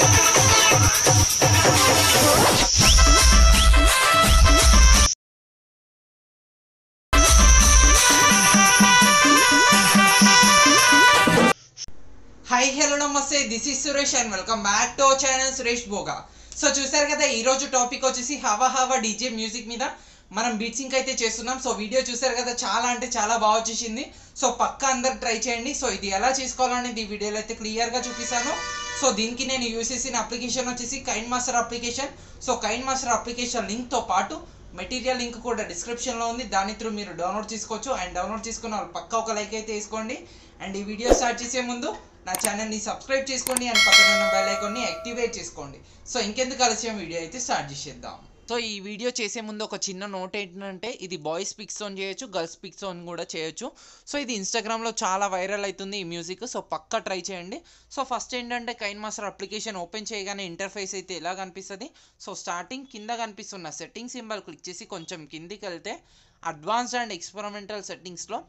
hi hello నమస్తే this is Suresh and welcome back to our channel Suresh Bhoga so చూసారు కదా ఈరోజు టాపిక్ వచ్చేసి హవా హవా డీజే మ్యూజిక్ మీద మనం బీచింగ్ అయితే చేస్తున్నాం సో వీడియో చూసారు కదా చాలా అంటే చాలా బాగా వచ్చేసింది సో పక్క అందరు ట్రై చేయండి సో ఇది ఎలా చేసుకోవాలనేది ఈ వీడియోలో అయితే క్లియర్గా చూపిస్తాను సో దీనికి నేను యూస్ చేసిన అప్లికేషన్ వచ్చేసి KineMaster application so KineMaster application లింక్తో పాటు మెటీరియల్ లింక్ కూడా డిస్క్రిప్షన్లో ఉంది దాని త్రూ మీరు డౌన్లోడ్ చేసుకోవచ్చు అండ్ డౌన్లోడ్ చేసుకున్న వాళ్ళు పక్క ఒక లైక్ అయితే వేసుకోండి అండ్ ఈ వీడియో స్టార్ట్ చేసే ముందు నా ఛానల్ని సబ్స్క్రైబ్ చేసుకోండి అండ్ పక్కన ఉన్న బెల్ ఐకాన్ని యాక్టివేట్ చేసుకోండి సో ఇంకెందుకు కలిసి వీడియో అయితే స్టార్ట్ చేసేద్దాం సో ఈ వీడియో చేసే ముందు ఒక చిన్న నోట్ ఏంటంటే ఇది బాయ్స్ పిక్స్ ఆన్ చేయొచ్చు గర్ల్స్ పిక్స్ ఆన్ కూడా చేయొచ్చు సో ఇది ఇన్స్టాగ్రామ్లో చాలా వైరల్ అవుతుంది ఈ మ్యూజిక్ సో పక్క ట్రై చేయండి సో ఫస్ట్ ఏంటంటే కైన్ మాస్టర్ అప్లికేషన్ ఓపెన్ చేయగానే ఇంటర్ఫేస్ అయితే ఎలా కనిపిస్తుంది సో స్టార్టింగ్ కింద కనిపిస్తున్న సెట్టింగ్ సింబల్ క్లిక్ చేసి కొంచెం కిందికి వెళ్తే అడ్వాన్స్డ్ అండ్ ఎక్స్పెరిమెంటల్ సెట్టింగ్స్లో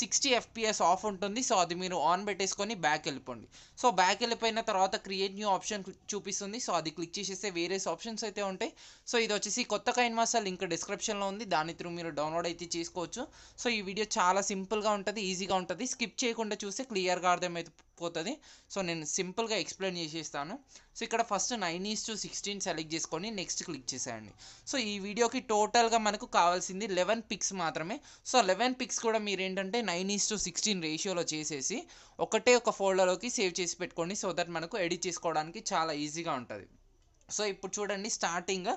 సిక్స్టీ ఎఫ్పిఎస్ ఆఫ్ ఉంటుంది సో అది మీరు ఆన్ పెట్టేసుకొని బ్యాక్ వెళ్ళిపోండి సో బ్యాక్ వెళ్ళిపోయిన తర్వాత క్రియేట్ న్యూ ఆప్షన్ చూపిస్తుంది సో అది క్లిక్ చేసేస్తే వేరే ఆప్షన్స్ అయితే ఉంటాయి సో ఇది వచ్చేసి కొత్త కైన్ మాస్టర్ లింక్ డిస్క్రిప్షన్లో ఉంది దాని త్రూ మీరు డౌన్లోడ్ అయితే చేసుకోవచ్చు సో ఈ వీడియో చాలా సింపుల్గా ఉంటుంది ఈజీగా ఉంటుంది స్కిప్ చేయకుండా చూస్తే క్లియర్గా అర్థమైపోతుంది సో నేను సింపుల్గా ఎక్స్ప్లెయిన్ చేసేస్తాను సో ఇక్కడ first nine is to sixteen select చేసుకొని నెక్స్ట్ క్లిక్ చేసేయండి సో ఈ వీడియోకి టోటల్గా మనకు కావాల్సింది లెవెన్ పిక్స్ మాత్రమే సో లెవెన్ పిక్స్ కూడా మీరు ఏంటంటే నైన్ ఈస్ టు సిక్స్టీన్ రేషియోలో చేసేసి ఒకటే ఒక ఫోల్డర్లోకి సేవ్ చేసి పెట్టుకోండి సో దట్ మనకు ఎడిట్ చేసుకోవడానికి చాలా ఈజీగా ఉంటుంది సో ఇప్పుడు చూడండి స్టార్టింగ్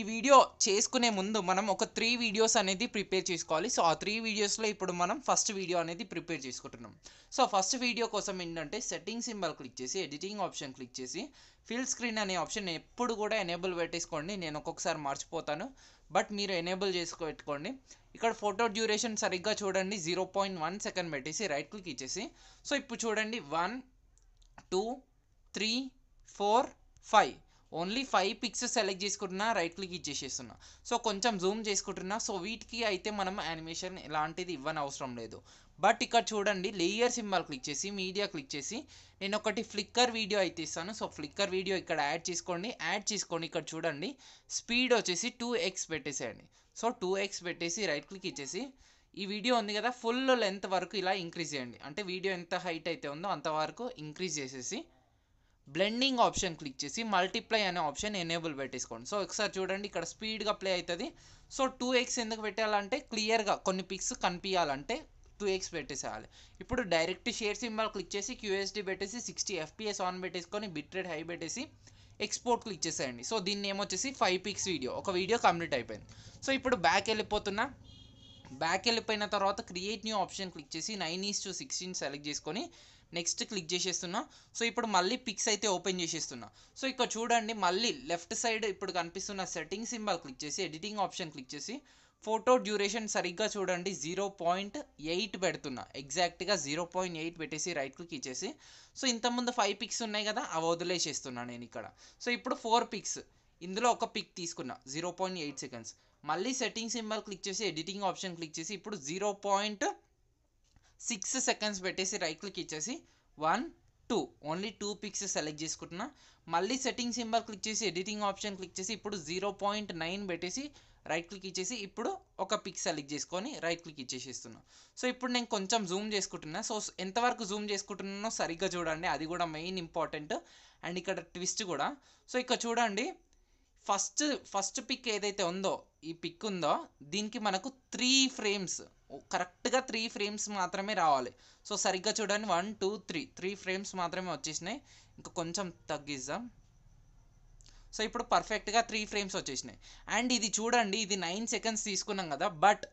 ఈ వీడియో చేసుకునే ముందు మనం ఒక త్రీ వీడియోస్ అనేది ప్రిపేర్ చేసుకోవాలి సో ఆ త్రీ వీడియోస్లో ఇప్పుడు మనం ఫస్ట్ వీడియో అనేది ప్రిపేర్ చేసుకుంటున్నాం సో ఫస్ట్ వీడియో కోసం ఏంటంటే సెట్టింగ్ సింబల్ క్లిక్ చేసి ఎడిటింగ్ ఆప్షన్ క్లిక్ చేసి ఫిల్ స్క్రీన్ అనే ఆప్షన్ ఎప్పుడు కూడా ఎనేబుల్ పెట్టేసుకోండి నేను ఒక్కొక్కసారి మర్చిపోతాను బట్ మీరు ఎనేబుల్ చేసుకో పెట్టుకోండి ఇక్కడ ఫోటో డ్యూరేషన్ సరిగ్గా చూడండి జీరో పాయింట్ వన్ సెకండ్ పెట్టేసి రైట్ క్లిక్ ఇచ్చేసి సో ఇప్పుడు చూడండి one two three four five only five pics select చేసుకుంటున్నా రైట్ క్లిక్ ఇచ్చేసేస్తున్నా సో కొంచెం జూమ్ చేసుకుంటున్నా సో వీటికి అయితే మనం యానిమేషన్ ఎలాంటిది ఇవ్వని అవసరం లేదు బట్ ఇక్కడ చూడండి లేయర్ సింబల్ క్లిక్ చేసి మీడియా క్లిక్ చేసి నేను ఒకటి ఫ్లిక్కర్ వీడియో అయితే ఇస్తాను సో ఫ్లిక్కర్ వీడియో ఇక్కడ యాడ్ చేసుకోండి యాడ్ చేసుకోండి ఇక్కడ చూడండి స్పీడ్ వచ్చేసి టూ ఎక్స్ పెట్టేసేయండి సో టూ ఎక్స్ పెట్టేసి రైట్ క్లిక్ ఇచ్చేసి ఈ వీడియో ఉంది కదా ఫుల్ లెంత్ వరకు ఇలా ఇంక్రీజ్ చేయండి అంటే వీడియో ఎంత హైట్ అయితే ఉందో అంతవరకు ఇంక్రీజ్ చేసేసి బ్లెండింగ్ ఆప్షన్ క్లిక్ చేసి మల్టిప్లై అనే ఆప్షన్ ఎనేబుల్ పెట్టేసుకోండి సో ఒకసారి చూడండి ఇక్కడ స్పీడ్గా ప్లే అవుతుంది సో టూ ఎక్స్ ఎందుకు పెట్టాలంటే క్లియర్గా కొన్ని పిక్స్ కనిపించాలంటే టూ ఎక్స్ పెట్టేసేయాలి ఇప్పుడు డైరెక్ట్ షేర్ సింబల్ క్లిక్ చేసి క్యూఎస్డి పెట్టేసి సిక్స్టీ ఎఫ్పిఎస్ ఆన్ పెట్టేసుకొని బిట్ రేట్ హై పెట్టేసి ఎక్స్పోర్ట్ క్లిక్ చేసేయండి సో దీన్ని ఏమొచ్చేసి ఫైవ్ పిక్స్ వీడియో ఒక వీడియో కంప్లీట్ అయిపోయింది సో ఇప్పుడు బ్యాక్ వెళ్ళిపోతున్నా బ్యాక్ వెళ్ళిపోయిన తర్వాత క్రియేట్ న్యూ ఆప్షన్ క్లిక్ చేసి nine is to sixteen select చేసుకొని నెక్స్ట్ క్లిక్ చేసేస్తున్నా సో ఇప్పుడు మళ్ళీ పిక్స్ అయితే ఓపెన్ చేసేస్తున్నా సో ఇక్కడ చూడండి మళ్ళీ లెఫ్ట్ సైడ్ ఇప్పుడు కనిపిస్తున్న సెట్టింగ్ సింబల్ క్లిక్ చేసి ఎడిటింగ్ ఆప్షన్ క్లిక్ చేసి ఫోటో డ్యూరేషన్ సరిగ్గా చూడండి జీరో పాయింట్ ఎయిట్ పెడుతున్నా ఎగ్జాక్ట్గా జీరో పాయింట్ ఎయిట్ పెట్టేసి రైట్ క్లిక్ ఇచ్చేసి సో ఇంతకుముందు ఫైవ్ పిక్స్ ఉన్నాయి కదా అవి వదిలేసేస్తున్నా నేను ఇక్కడ సో ఇప్పుడు ఫోర్ పిక్స్ ఇందులో ఒక పిక్ తీసుకున్నా జీరో పాయింట్ ఎయిట్ సెకండ్స్ మళ్ళీ సెట్టింగ్ సింబల్ క్లిక్ చేసి ఎడిటింగ్ ఆప్షన్ క్లిక్ చేసి ఇప్పుడు జీరో పాయింట్ సిక్స్ సెకండ్స్ పెట్టేసి రైట్ క్లిక్ ఇచ్చేసి one two only two pics select చేసుకుంటున్నా మళ్ళీ సెట్టింగ్ సింబల్ క్లిక్ చేసి ఎడిటింగ్ ఆప్షన్ క్లిక్ చేసి ఇప్పుడు జీరో పాయింట్ నైన్ పెట్టేసి రైట్ క్లిక్ ఇచ్చేసి ఇప్పుడు ఒక పిక్ సెలెక్ట్ చేసుకొని రైట్ క్లిక్ ఇచ్చేసేస్తున్నా సో ఇప్పుడు నేను కొంచెం జూమ్ చేసుకుంటున్నా సో ఎంతవరకు జూమ్ చేసుకుంటున్నానో సరిగ్గా చూడండి అది కూడా మెయిన్ ఇంపార్టెంట్ అండ్ ఇక్కడ ట్విస్ట్ కూడా సో ఇక్కడ చూడండి ఫస్ట్ ఫస్ట్ పిక్ ఏదైతే ఉందో ఈ పిక్ ఉందో దీనికి మనకు త్రీ ఫ్రేమ్స్ కరెక్ట్గా త్రీ ఫ్రేమ్స్ మాత్రమే రావాలి సో సరిగ్గా చూడండి one two three three frames మాత్రమే వచ్చేసినాయి ఇంకా కొంచెం తగ్గిద్దాం సో ఇప్పుడు పర్ఫెక్ట్గా త్రీ ఫ్రేమ్స్ వచ్చేసినాయి అండ్ ఇది చూడండి ఇది నైన్ సెకండ్స్ తీసుకున్నాం కదా బట్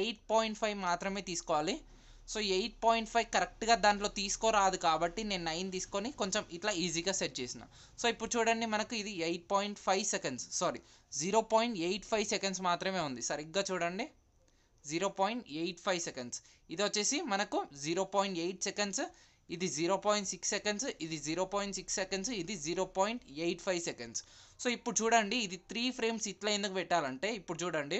ఎయిట్ పాయింట్ ఫైవ్ మాత్రమే తీసుకోవాలి సో ఎయిట్ పాయింట్ ఫైవ్ కరెక్ట్గా దాంట్లో తీసుకోరాదు కాబట్టి నేను నైన్ తీసుకొని కొంచెం ఇట్లా ఈజీగా సెట్ చేసిన సో ఇప్పుడు చూడండి మనకు ఇది eight point five seconds sorry zero point eight five seconds మాత్రమే ఉంది సరిగ్గా చూడండి zero point eight five seconds ఇది వచ్చేసి మనకు జీరో పాయింట్ ఎయిట్ సెకండ్స్ ఇది జీరో పాయింట్ సిక్స్ సెకండ్స్ ఇది జీరో పాయింట్ సిక్స్ సెకండ్స్ ఇది zero point eight five seconds so ఇప్పుడు చూడండి ఇది త్రీ ఫ్రేమ్స్ ఇట్లా ఎందుకు పెట్టాలంటే ఇప్పుడు చూడండి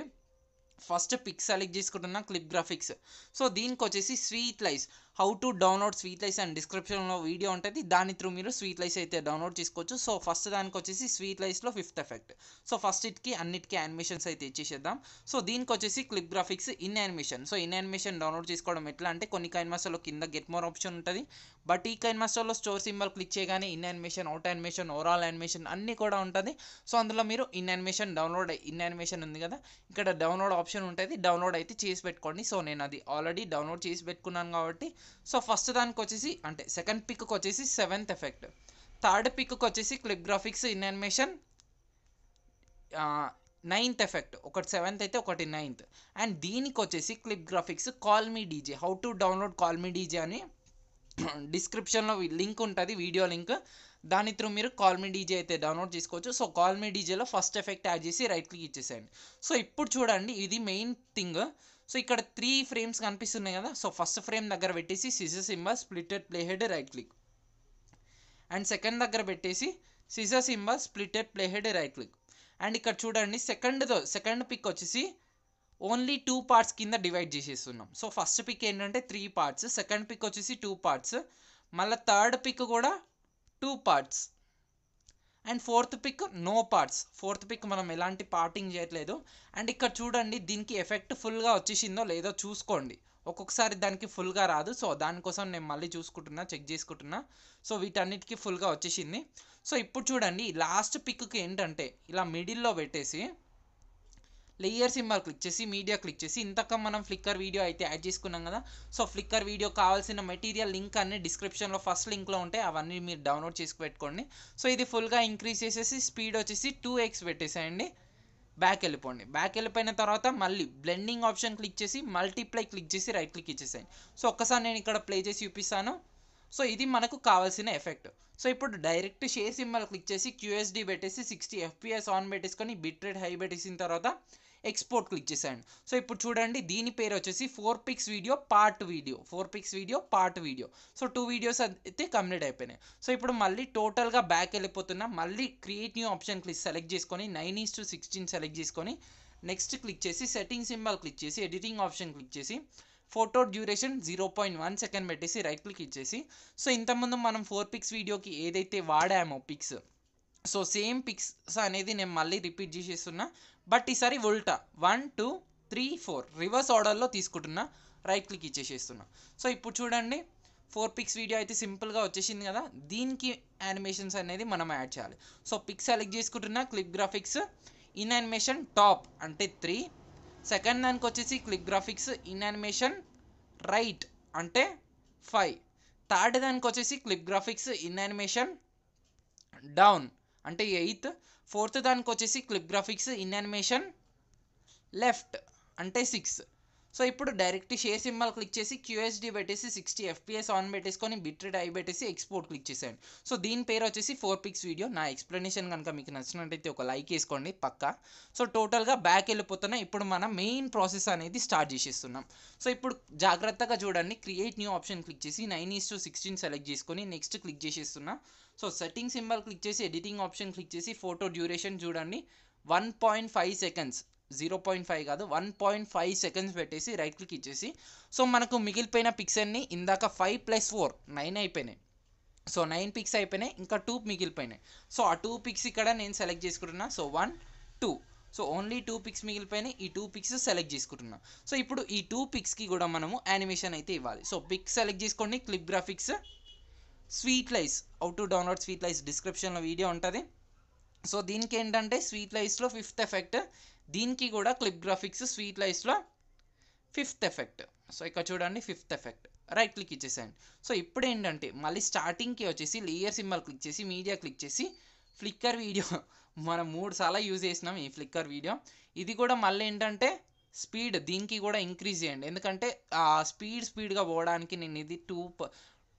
ఫస్ట్ పిక్ సెలెక్ట్ చేసుకుంటున్నా క్లిప్ గ్రాఫిక్స్ సో దీనికి వచ్చేసి sweet lies how to download sweet lies and డిస్క్రిప్షన్లో వీడియో ఉంటుంది దాని త్రూ మీరు స్వీట్ లైస్ అయితే డౌన్లోడ్ చేసుకోవచ్చు సో ఫస్ట్ దానికి వచ్చేసి స్వీట్ లైస్లో ఫిఫ్త్ ఎఫెక్ట్ సో ఫస్ట్ ఇట్కి అన్నిటికీ యానిమేషన్స్ అయితే ఇచ్చేసేద్దాం సో దీనికి వచ్చేసి clip graphics in animation so in animation download చేసుకోవడం ఎట్లా అంటే కొన్ని కైన్ మాస్టర్లో కింద గెట్ మోర్ ఆప్షన్ ఉంటుంది బట్ ఈ కైన్ మాస్టర్లో స్టోర్ సింబల్ క్లిక్ చేయగానే in animation out animation overall animation అన్నీ కూడా ఉంటుంది సో అందులో మీరు in animation download in animation ఉంది కదా ఇక్కడ డౌన్లోడ్ ఆప్షన్ ఉంటుంది డౌన్లోడ్ అయితే చేసి పెట్టుకోండి సో నేను అది ఆల్రెడీ డౌన్లోడ్ చేసి పెట్టుకున్నాను కాబట్టి సో ఫస్ట్ దానికి వచ్చేసి అంటే సెకండ్ పిక్కి వచ్చేసి సెవెంత్ ఎఫెక్ట్ థర్డ్ పిక్కి వచ్చేసి click graphics in animation ninth effect ఒకటి సెవెంత్ అయితే ఒకటి నైన్త్ అండ్ దీనికి వచ్చేసి click graphics call me DJ how to download call me DJ అని డిస్క్రిప్షన్లో లింక్ ఉంటుంది వీడియో లింక్ దాని త్రూ మీరు కాల్ మీ డీజే అయితే డౌన్లోడ్ చేసుకోవచ్చు సో కాల్ మీ డీజేలో ఫస్ట్ ఎఫెక్ట్ యాడ్ చేసి రైట్ క్లిక్ ఇచ్చేసేయండి సో ఇప్పుడు చూడండి ఇది మెయిన్ థింగ్ సో ఇక్కడ త్రీ ఫ్రేమ్స్ కనిపిస్తున్నాయి కదా సో ఫస్ట్ ఫ్రేమ్ దగ్గర పెట్టేసి scissor symbol splitted playhead right click and second దగ్గర పెట్టేసి scissor symbol splitted playhead right click and ఇక్కడ చూడండి సెకండ్తో సెకండ్ పిక్ వచ్చేసి ఓన్లీ టూ పార్ట్స్ కింద డివైడ్ చేసేస్తున్నాం సో ఫస్ట్ పిక్ ఏంటంటే త్రీ పార్ట్స్ సెకండ్ పిక్ వచ్చేసి టూ పార్ట్స్ మళ్ళీ థర్డ్ పిక్ కూడా two parts and fourth pic no parts fourth pic మనం ఎలాంటి పార్టింగ్ చేయట్లేదు అండ్ ఇక్కడ చూడండి దీనికి ఎఫెక్ట్ ఫుల్గా వచ్చేసిందో లేదో చూసుకోండి ఒక్కొక్కసారి దానికి ఫుల్గా రాదు సో దానికోసం నేను మళ్ళీ చూసుకుంటున్నా చెక్ చేసుకుంటున్నా సో వీటన్నిటికీ ఫుల్గా వచ్చేసింది సో ఇప్పుడు చూడండి లాస్ట్ పిక్కి ఏంటంటే ఇలా మిడిల్లో పెట్టేసి లేయర్ సింబల్ క్లిక్ చేసి మీడియా క్లిక్ చేసి ఇంతక మనం ఫ్లిక్కర్ వీడియో అయితే యాడ్ చేసుకున్నాం కదా సో ఫ్లిక్కర్ వీడియో కావాల్సిన మెటీరియల్ లింక్ అన్ని డిస్క్రిప్షన్లో ఫస్ట్ లింక్లో ఉంటాయి అవన్నీ మీరు డౌన్లోడ్ చేసి పెట్టుకోండి సో ఇది ఫుల్గా ఇంక్రీజ్ చేసేసి స్పీడ్ వచ్చేసి టూ ఎక్స్ పెట్టేసేయండి బ్యాక్ వెళ్ళిపోండి బ్యాక్ వెళ్ళిపోయిన తర్వాత మళ్ళీ బ్లెండింగ్ ఆప్షన్ క్లిక్ చేసి మల్టీప్లై క్లిక్ చేసి రైట్ క్లిక్ ఇచ్చేసేయండి సో ఒక్కసారి నేను ఇక్కడ ప్లే చేసి చూపిస్తాను సో ఇది మనకు కావాల్సిన ఎఫెక్ట్ సో ఇప్పుడు డైరెక్ట్ షేర్ సింబల్ క్లిక్ చేసి క్యూఎస్డి పెట్టేసి సిక్స్టీ ఎఫ్పిఎస్ ఆన్ పెట్టేసుకొని బిట్ రేట్ హై పెట్టేసిన తర్వాత ఎక్స్పోర్ట్ క్లిక్ చేసేయండి సో ఇప్పుడు చూడండి దీని పేరు వచ్చేసి four pics video part video four pics video part video so two videos అయితే కంప్లీట్ అయిపోయినాయి సో ఇప్పుడు మళ్ళీ టోటల్గా బ్యాక్ వెళ్ళిపోతున్నా మళ్ళీ create new option click select చేసుకొని nine is to sixteen select చేసుకొని నెక్స్ట్ క్లిక్ చేసి సెట్టింగ్ సింబల్ క్లిక్ చేసి ఎడిటింగ్ ఆప్షన్ క్లిక్ చేసి photo duration zero point one second పెట్టేసి రైట్ క్లిక్ ఇచ్చేసి సో ఇంతకుముందు మనం ఫోర్ పిక్స్ వీడియోకి ఏదైతే వాడామో పిక్స్ సో సేమ్ పిక్స్ అనేది నేను మళ్ళీ రిపీట్ చేసేస్తున్నా బట్ ఈసారి ఉల్టా one two three four reverse ఆర్డర్లో తీసుకుంటున్నా రైట్ క్లిక్ ఇచ్చేసేస్తున్నా సో ఇప్పుడు చూడండి ఫోర్ పిక్స్ వీడియో అయితే సింపుల్గా వచ్చేసింది కదా దీనికి యానిమేషన్స్ అనేది మనం యాడ్ చేయాలి సో పిక్స్ సెలెక్ట్ చేసుకుంటున్నా clip graphics in animation top అంటే త్రీ సెకండ్ దానికి వచ్చేసి click graphics in animation right అంటే ఫైవ్ థర్డ్ దానికి వచ్చేసి clip graphics in animation down అంటే ఎయిత్ ఫోర్త్ దానికి వచ్చేసి clip graphics in animation left అంటే సిక్స్ సో ఇప్పుడు డైరెక్ట్ షే సింబల్ క్లిక్ చేసి క్యూఎస్డి పెట్టేసి సిక్స్టీ ఎఫ్పిఎస్ ఆన్ పెట్టేసుకొని బిట్ రేట్ ఐ పెట్టేసి ఎక్స్పోర్ట్ క్లిక్ చేసేయండి సో దీని పేరు వచ్చేసి ఫోర్ పిక్స్ వీడియో నా ఎక్స్ప్లెనేషన్ కనుక మీకు నచ్చినట్టయితే ఒక లైక్ వేసుకోండి పక్క సో టోటల్గా బ్యాక్ వెళ్ళిపోతున్నా ఇప్పుడు మనం మెయిన్ ప్రాసెస్ అనేది స్టార్ట్ చేసేస్తున్నాం సో ఇప్పుడు జాగ్రత్తగా చూడండి క్రియేట్ న్యూ ఆప్షన్ క్లిక్ చేసి nine is to sixteen select చేసుకొని నెక్స్ట్ క్లిక్ చేసేస్తున్నా సో సెట్టింగ్ సింబల్ క్లిక్ చేసి ఎడిటింగ్ ఆప్షన్ క్లిక్ చేసి ఫోటో డ్యూరేషన్ చూడండి one point five seconds zero point five కాదు వన్ పాయింట్ ఫైవ్ సెకండ్స్ పెట్టేసి right click ఇచ్చేసి so మనకు మిగిలిపోయిన పిక్స్ అన్ని ఇందాక ఫైవ్ ప్లస్ ఫోర్ నైన్ అయిపోయినాయి సో నైన్ పిక్స్ అయిపోయినాయి ఇంకా టూ మిగిలిపోయినాయి సో ఆ టూ పిక్స్ ఇక్కడ నేను సెలెక్ట్ చేసుకుంటున్నా so one two so only two pics మిగిలిపోయినాయి ఈ టూ పిక్స్ సెలెక్ట్ చేసుకుంటున్నాం సో ఇప్పుడు ఈ టూ పిక్స్కి కూడా మనము యానిమేషన్ అయితే ఇవ్వాలి సో పిక్స్ సెలెక్ట్ చేసుకోండి clip graphics sweet lies out to download sweet lies డిస్క్రిప్షన్లో వీడియో ఉంటుంది సో దీనికి ఏంటంటే స్వీట్ లైస్లో ఫిఫ్త్ ఎఫెక్ట్ దీనికి కూడా క్లిప్ గ్రాఫిక్స్ స్వీట్ లైఫ్స్లో ఫిఫ్త్ ఎఫెక్ట్ సో ఇక్కడ చూడండి ఫిఫ్త్ ఎఫెక్ట్ రైట్ క్లిక్ ఇచ్చేసేయండి సో ఇప్పుడు ఏంటంటే మళ్ళీ స్టార్టింగ్కి వచ్చేసి లేయర్ సింబల్ క్లిక్ చేసి మీడియా క్లిక్ చేసి ఫ్లిక్కర్ వీడియో మనం మూడు సార్లు యూజ్ చేసినాం ఈ ఫ్లిక్కర్ వీడియో ఇది కూడా మళ్ళీ ఏంటంటే స్పీడ్ దీనికి కూడా ఇంక్రీజ్ చేయండి ఎందుకంటే స్పీడ్ స్పీడ్గా పోవడానికి నేను ఇది two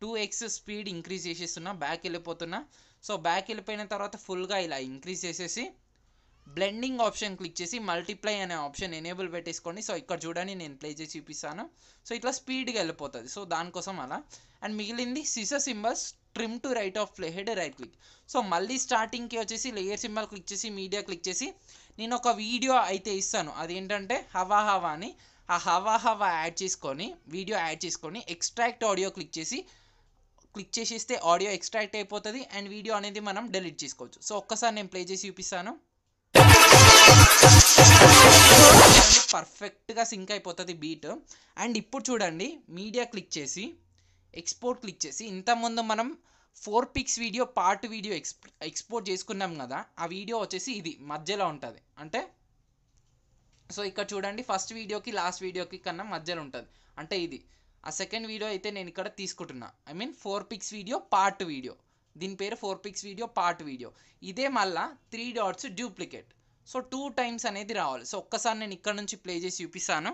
two x speed increase చేసేస్తున్నా బ్యాక్ వెళ్ళిపోతున్నా సో బ్యాక్ వెళ్ళిపోయిన తర్వాత ఫుల్గా ఇలా ఇంక్రీజ్ చేసేసి బ్లెండింగ్ ఆప్షన్ క్లిక్ చేసి మల్టిప్లై అనే ఆప్షన్ ఎనేబుల్ పెట్టేసుకోండి సో ఇక్కడ చూడండి నేను ప్లే చేసి చూపిస్తాను సో ఇట్లా స్పీడ్గా వెళ్ళిపోతుంది సో దానికోసం అలా అండ్ మిగిలింది scissor symbols trim to right of play head right click so మళ్ళీ స్టార్టింగ్కి వచ్చేసి లేయర్ సింబల్ క్లిక్ చేసి మీడియా క్లిక్ చేసి నేను ఒక వీడియో అయితే ఇస్తాను అదేంటంటే హవా హవా అని ఆ హవా హవా యాడ్ చేసుకొని వీడియో యాడ్ చేసుకొని ఎక్స్ట్రాక్ట్ ఆడియో క్లిక్ చేసి క్లిక్ చేసిస్తే ఆడియో ఎక్స్ట్రాక్ట్ అయిపోతుంది అండ్ వీడియో అనేది మనం డిలీట్ చేసుకోవచ్చు సో ఒక్కసారి నేను ప్లే చేసి చూపిస్తాను పర్ఫెక్ట్గా సింక్ అయిపోతుంది బీట్ అండ్ ఇప్పుడు చూడండి మీడియా క్లిక్ చేసి ఎక్స్పోర్ట్ క్లిక్ చేసి ఇంతకుముందు మనం four pics video part video ex export చేసుకున్నాం కదా ఆ వీడియో వచ్చేసి ఇది మధ్యలో ఉంటుంది అంటే సో ఇక్కడ చూడండి ఫస్ట్ వీడియోకి లాస్ట్ వీడియోకి కన్నా మధ్యలో ఉంటుంది అంటే ఇది ఆ సెకండ్ వీడియో అయితే నేను ఇక్కడ తీసుకుంటున్నా I mean four pics video part video దీని పేరు four pics video part video ఇదే మళ్ళా three dots duplicate so two times అనేది రావాలి సో ఒక్కసారి నేను ఇక్కడ నుంచి ప్లే చేసి చూపిస్తాను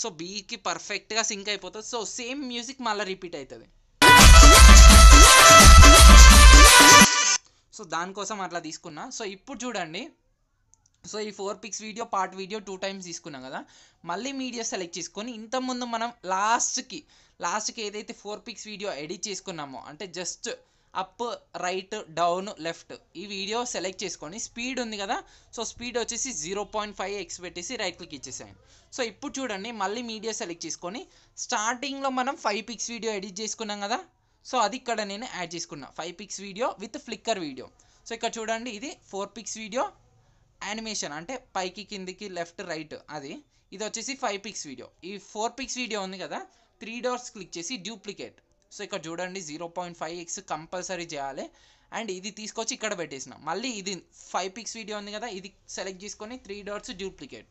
సో బీకి పర్ఫెక్ట్గా సింక్ అయిపోతుంది సో సేమ్ మ్యూజిక్ మళ్ళీ రిపీట్ అవుతుంది సో దానికోసం అట్లా తీసుకున్నా సో ఇప్పుడు చూడండి సో ఈ four pics video part video two times తీసుకున్నాం కదా మళ్ళీ మీడియా సెలెక్ట్ చేసుకొని ఇంతకుముందు మనం లాస్ట్కి లాస్ట్కి ఏదైతే ఫోర్ పిక్స్ వీడియో ఎడిట్ చేసుకున్నామో అంటే just up right down left ఈ వీడియో సెలెక్ట్ చేసుకొని స్పీడ్ ఉంది కదా సో స్పీడ్ వచ్చేసి జీరో పాయింట్ ఫైవ్ ఎక్స్ పెట్టేసి రైట్ క్లిక్ ఇచ్చేసాను సో ఇప్పుడు చూడండి మళ్ళీ మీడియా సెలెక్ట్ చేసుకొని స్టార్టింగ్లో మనం ఫైవ్ పిక్స్ వీడియో ఎడిట్ చేసుకున్నాం కదా సో అది ఇక్కడ నేను యాడ్ చేసుకున్నాను five pics video with flicker video so ఇక్కడ చూడండి ఇది ఫోర్ పిక్స్ వీడియో యానిమేషన్ అంటే పైకి కిందికి లెఫ్ట్ రైట్ అది ఇది వచ్చేసి ఫైవ్ పిక్స్ వీడియో ఈ ఫోర్ పిక్స్ వీడియో ఉంది కదా త్రీ డోర్స్ క్లిక్ చేసి డూప్లికేట్ సో ఇక్కడ చూడండి zero point five x compulsory చేయాలి అండ్ ఇది తీసుకొచ్చి ఇక్కడ పెట్టేసిన మళ్ళీ ఇది ఫైవ్ పిక్స్ వీడియో ఉంది కదా ఇది సెలెక్ట్ చేసుకొని త్రీ డోర్స్ డూప్లికేట్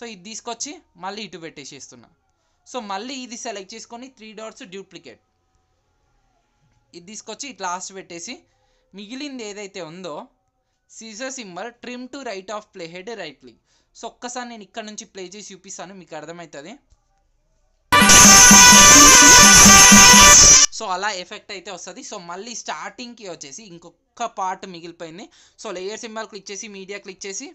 సో ఇది తీసుకొచ్చి మళ్ళీ ఇటు పెట్టేసేస్తున్నా సో మళ్ళీ ఇది సెలెక్ట్ చేసుకొని త్రీ డోర్స్ డూప్లికేట్ ఇది తీసుకొచ్చి ఇట్లా లాస్ట్ పెట్టేసి మిగిలింది ఏదైతే ఉందో scissor symbol trim to right of play head right click so ఒక్కసారి నేను ఇక్కడ నుంచి ప్లే చేసి చూపిస్తాను మీకు అర్థమవుతుంది సో అలా ఎఫెక్ట్ అయితే వస్తుంది సో మళ్ళీ స్టార్టింగ్కి వచ్చేసి ఇంకొక పార్ట్ మిగిలిపోయింది సో లేయర్ సింబల్ క్లిక్ చేసి మీడియా క్లిక్ చేసి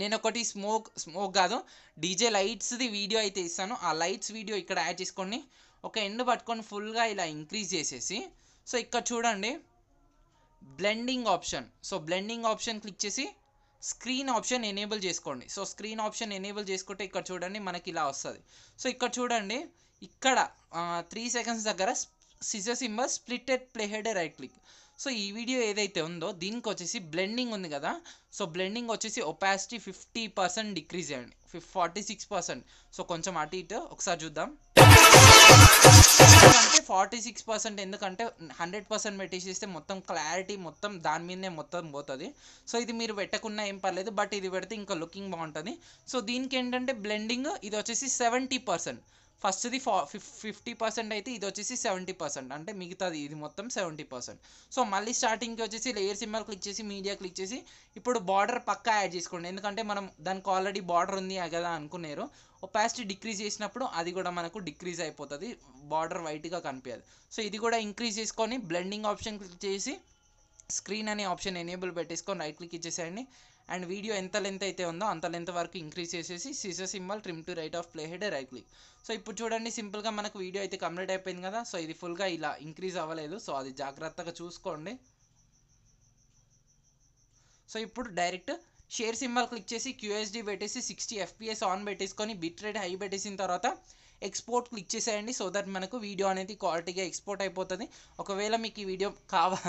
నేను ఒకటి స్మోక్ స్మోక్ కాదు డీజే లైట్స్ది వీడియో అయితే ఇస్తాను ఆ లైట్స్ వీడియో ఇక్కడ యాడ్ చేసుకోండి ఒక ఎండ్ పట్టుకొని ఫుల్గా ఇలా ఇంక్రీజ్ చేసేసి సో ఇక్కడ చూడండి blending option so blending option click చేసి స్క్రీన్ ఆప్షన్ ఎనేబుల్ చేసుకోండి సో స్క్రీన్ ఆప్షన్ ఎనేబుల్ చేసుకుంటే ఇక్కడ చూడండి మనకి ఇలా వస్తుంది సో ఇక్కడ చూడండి ఇక్కడ త్రీ సెకండ్స్ దగ్గర scissor symbol splitted playhead right click so ఈ వీడియో ఏదైతే ఉందో దీనికి వచ్చేసి బ్లెండింగ్ ఉంది కదా సో బ్లెండింగ్ వచ్చేసి ఒపాసిటీ ఫిఫ్టీ పర్సెంట్ డిక్రీజ్ అయ్యండి ఫార్టీ సిక్స్ పర్సెంట్ సో కొంచెం అటు ఇటు ఒకసారి చూద్దాం అంటే ఫార్టీ సిక్స్ పర్సెంట్ ఎందుకంటే హండ్రెడ్ పర్సెంట్ పెట్టేసేస్తే మొత్తం క్లారిటీ మొత్తం దాని మీదనే మొత్తం పోతుంది సో ఇది మీరు పెట్టకున్నా ఏం పర్లేదు బట్ ఇది పెడితే ఇంకా లుకింగ్ బాగుంటుంది సో దీనికి ఏంటంటే బ్లెండింగ్ ఇది వచ్చేసి సెవెంటీ పర్సెంట్ ఫస్ట్ది ఫా ఫిఫ్టీ పర్సెంట్ అయితే ఇది వచ్చేసి సెవెంటీ పర్సెంట్ అంటే మిగతాది ఇది మొత్తం సెవెంటీ పర్సెంట్ సో మళ్ళీ స్టార్టింగ్కి వచ్చేసి లేయర్ సింబల్ క్లిక్ చేసి మీడియా క్లిక్ చేసి ఇప్పుడు బార్డర్ పక్కా యాడ్ చేసుకోండి ఎందుకంటే మనం దానికి ఆల్రెడీ బార్డర్ ఉంది కదా అనుకున్నారు ఒపాసిటీ డిక్రీజ్ చేసినప్పుడు అది కూడా మనకు డిక్రీజ్ అయిపోతుంది బార్డర్ వైట్గా కనిపించదు సో ఇది కూడా ఇంక్రీజ్ చేసుకొని బ్లెండింగ్ ఆప్షన్ క్లిక్ చేసి స్క్రీన్ అనే ఆప్షన్ ఎనేబుల్ పెట్టేసుకొని రైట్ క్లిక్ ఇచ్చేసేయండి అండ్ వీడియో ఎంత లెంత్ అయితే ఉందో అంత లెంత్ వరకు ఇంక్రీజ్ చేసేసి scissor symbol trim to right of play head right click so ఇప్పుడు చూడండి సింపుల్గా మనకు వీడియో అయితే కంప్లీట్ అయిపోయింది కదా సో ఇది ఫుల్గా ఇలా ఇంక్రీజ్ అవ్వలేదు సో అది జాగ్రత్తగా చూసుకోండి సో ఇప్పుడు డైరెక్ట్ షేర్ సింబల్ క్లిక్ చేసి క్యూఎస్డీ పెట్టేసి సిక్స్టీ ఎఫ్పిఎస్ ఆన్ పెట్టేసుకొని బిట్ రేట్ హై పెట్టేసిన తర్వాత ఎక్స్పోర్ట్ క్లిక్ చేసేయండి సో దట్ మనకు వీడియో అనేది క్వాలిటీగా ఎక్స్పోర్ట్ అయిపోతుంది ఒకవేళ మీకు ఈ వీడియో కావా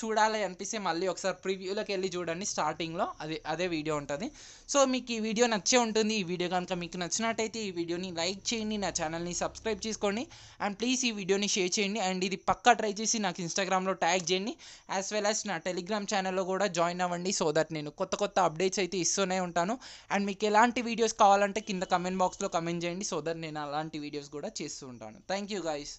చూడాలి అనిపిస్తే మళ్ళీ ఒకసారి ప్రివ్యూలోకి వెళ్ళి చూడండి స్టార్టింగ్లో అదే అదే వీడియో ఉంటుంది సో మీకు ఈ వీడియో నచ్చే ఉంటుంది ఈ వీడియో కనుక మీకు నచ్చినట్టయితే ఈ వీడియోని లైక్ చేయండి నా ఛానల్ని సబ్స్క్రైబ్ చేసుకోండి అండ్ ప్లీజ్ ఈ వీడియోని షేర్ చేయండి అండ్ ఇది పక్కా ట్రై చేసి నాకు ఇన్స్టాగ్రామ్లో ట్యాగ్ చేయండి యాజ్ వెల్ యాజ్ నా టెలిగ్రామ్ ఛానల్లో కూడా జాయిన్ అవ్వండి సో దట్ నేను కొత్త కొత్త అప్డేట్స్ అయితే ఇస్తూనే ఉంటాను అండ్ మీకు ఎలాంటి వీడియోస్ కావాలంటే కింద కమెంట్ బాక్స్లో కమెంట్ చేయండి సో దట్ నేను అలాంటి వీడియోస్ కూడా చేస్తూ ఉంటాను థ్యాంక్ యూ గైస్